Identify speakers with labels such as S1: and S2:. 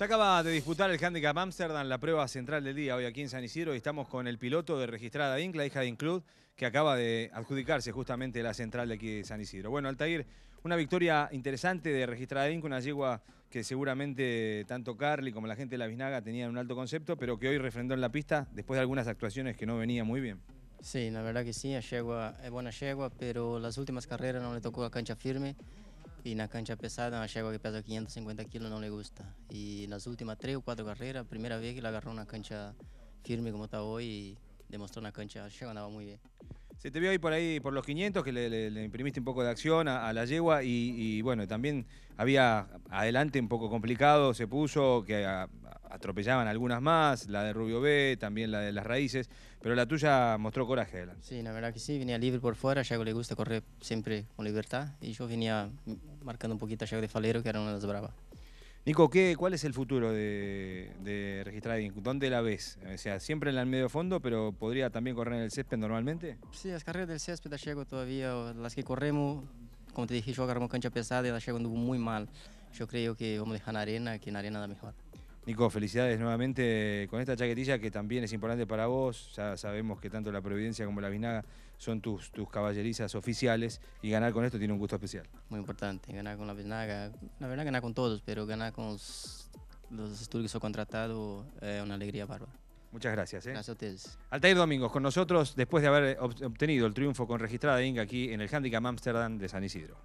S1: Se acaba de disputar el Handicap Amsterdam, la prueba central del día, hoy aquí en San Isidro, y estamos con el piloto de Registrada Inc., la hija de Includ, que acaba de adjudicarse justamente la central de aquí de San Isidro. Bueno, Altair, una victoria interesante de Registrada Inc., una yegua que seguramente tanto Carly como la gente de la Viznaga tenían un alto concepto, pero que hoy refrendó en la pista después de algunas actuaciones que no venía muy bien. Sí, la
S2: verdad que sí, la yegua es buena yegua, pero las últimas carreras no le tocó la cancha firme. Y en la cancha pesada, una yegua que pesa 550 kilos no le gusta. Y en las últimas tres o cuatro carreras, primera vez que la agarró una cancha firme como está hoy y
S1: demostró una cancha, la andaba muy bien. Se te vio ahí por ahí por los 500, que le, imprimiste un poco de acción a, la yegua y, bueno, también había adelante un poco complicado, se puso, que atropellaban algunas más, la de Rubio B, también la de las raíces, pero la tuya mostró coraje adelante. Sí, la verdad que sí, venía libre por fuera, que le gusta correr siempre con libertad y yo venía marcando un poquito a de Falero, que era una de las bravas. Nico, ¿qué, ¿cuál es el futuro de, de alguien? ¿Dónde la ves? O sea, siempre en el medio fondo, pero ¿podría también correr en el césped normalmente?
S2: Sí, las carreras del césped las llego todavía, las que corremos,
S1: como te dije, yo agarramos cancha pesada y las llego muy mal. Yo creo que vamos a dejar en arena, que en arena da mejor. Nico, felicidades nuevamente con esta chaquetilla que también es importante para vos. Ya sabemos que tanto la Providencia como la Vinaga son tus, tus caballerizas oficiales y ganar con esto tiene un gusto especial. Muy importante, ganar con la Vinaga. La verdad, ganar con todos, pero ganar con los, los estudios que contratado es eh, una alegría bárbara. Muchas
S2: gracias. Eh. Gracias a ustedes.
S1: Altair Domingos, con nosotros después de haber obtenido el triunfo con registrada Inga aquí en el Handicap Amsterdam de San Isidro.